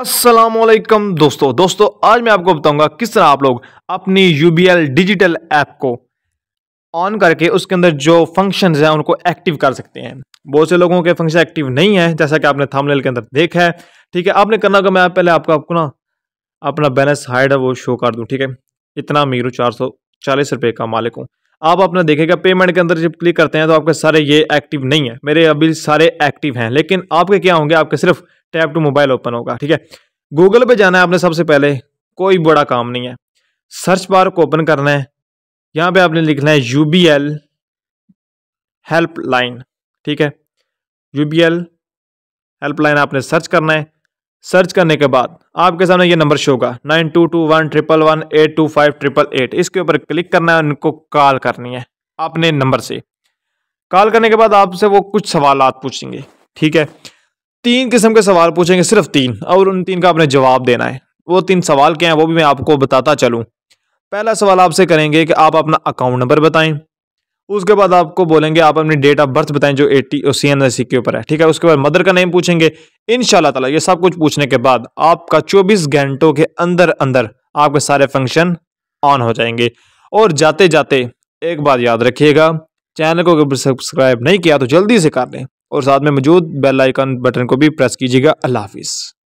असलम दोस्तों दोस्तों आज मैं आपको बताऊंगा किस तरह आप लोग अपनी यू डिजिटल ऐप को ऑन करके उसके अंदर जो फंक्शंस हैं उनको एक्टिव कर सकते हैं बहुत से लोगों के फंक्शन एक्टिव नहीं है जैसा कि आपने थामलेल के अंदर देखा है ठीक है आपने करना होगा मैं आप पहले आपका आपको ना अपना बैलेंस हाइड है वो शो कर दूँ ठीक है इतना अमीर हूँ चार सौ चालीस रुपये का मालिक हूँ आप अपना देखेगा पेमेंट के अंदर जब क्लिक करते हैं तो आपके सारे ये एक्टिव नहीं है मेरे अभी सारे एक्टिव हैं लेकिन आपके क्या होंगे आपके सिर्फ टैप टू मोबाइल ओपन होगा ठीक है गूगल पे जाना है आपने सबसे पहले कोई बड़ा काम नहीं है सर्च बार को ओपन करना है यहाँ पे आपने लिखना है यू बी एल हेल्पलाइन ठीक है यू बी एल हेल्पलाइन आपने सर्च करना है सर्च करने के बाद आपके सामने ये नंबर शो होगा nine two two one triple one eight two five triple eight इसके ऊपर क्लिक करना है उनको कॉल करनी है अपने नंबर से कॉल करने के बाद आपसे वो कुछ सवाल पूछेंगे ठीक है तीन किस्म के सवाल पूछेंगे सिर्फ तीन और उन तीन का आपने जवाब देना है वो तीन सवाल क्या हैं वो भी मैं आपको बताता चलूँ पहला सवाल आपसे करेंगे कि आप अपना अकाउंट नंबर बताएं उसके बाद आपको बोलेंगे आप अपनी डेट ऑफ बर्थ बताएं जो ए टी और सी एन एस सी के ऊपर है ठीक है उसके बाद मदर का नेम पूछेंगे इन ताला ये सब कुछ पूछने के बाद आपका चौबीस घंटों के अंदर अंदर आपके सारे फंक्शन ऑन हो जाएंगे और जाते जाते एक बात याद रखिएगा चैनल को अगर सब्सक्राइब नहीं किया तो जल्दी से कर लें और साथ में मौजूद बेल आइकन बटन को भी प्रेस कीजिएगा अल्लाह हाफिज़